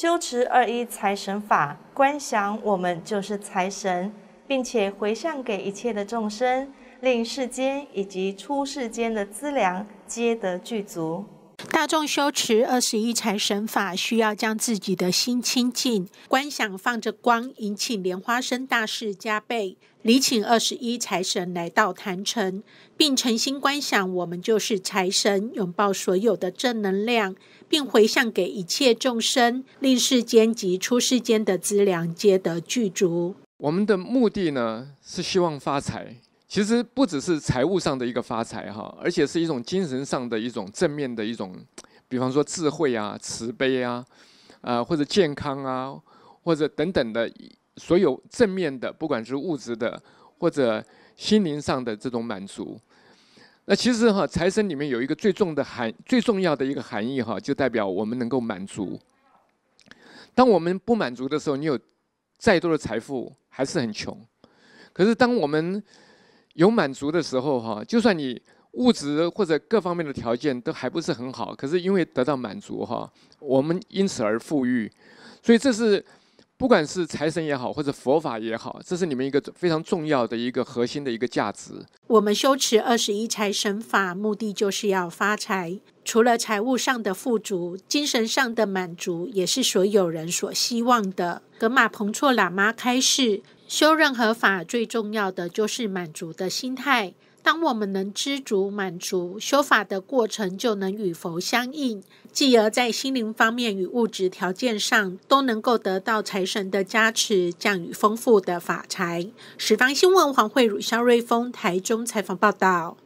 修持二一财神法，观想我们就是财神，并且回向给一切的众生，令世间以及出世间的资粮皆得具足。大众修持二十一财神法，需要将自己的心清净，观想放着光，引起莲花生大士加倍礼请二十一财神来到坛城，并诚心观想我们就是财神，拥抱所有的正能量，并回向给一切众生，令世间及出世间的资粮皆得具足。我们的目的呢，是希望发财。其实不只是财务上的一个发财哈，而且是一种精神上的一种正面的一种，比方说智慧啊、慈悲啊，啊或者健康啊，或者等等的，所有正面的，不管是物质的或者心灵上的这种满足。那其实哈，财神里面有一个最重的含最重要的一个含义哈，就代表我们能够满足。当我们不满足的时候，你有再多的财富还是很穷。可是当我们有满足的时候，哈，就算你物质或者各方面的条件都还不是很好，可是因为得到满足，哈，我们因此而富裕，所以这是。不管是财神也好，或者佛法也好，这是你们一个非常重要的一个核心的一个价值。我们修持二十一财神法，目的就是要发财。除了财务上的富足，精神上的满足也是所有人所希望的。格玛彭措喇嘛开示：修任何法，最重要的就是满足的心态。当我们能知足满足，修法的过程就能与佛相应，继而在心灵方面与物质条件上都能够得到财神的加持，降雨丰富的法财。十方新闻，黄慧如、萧瑞峰，台中采访报道。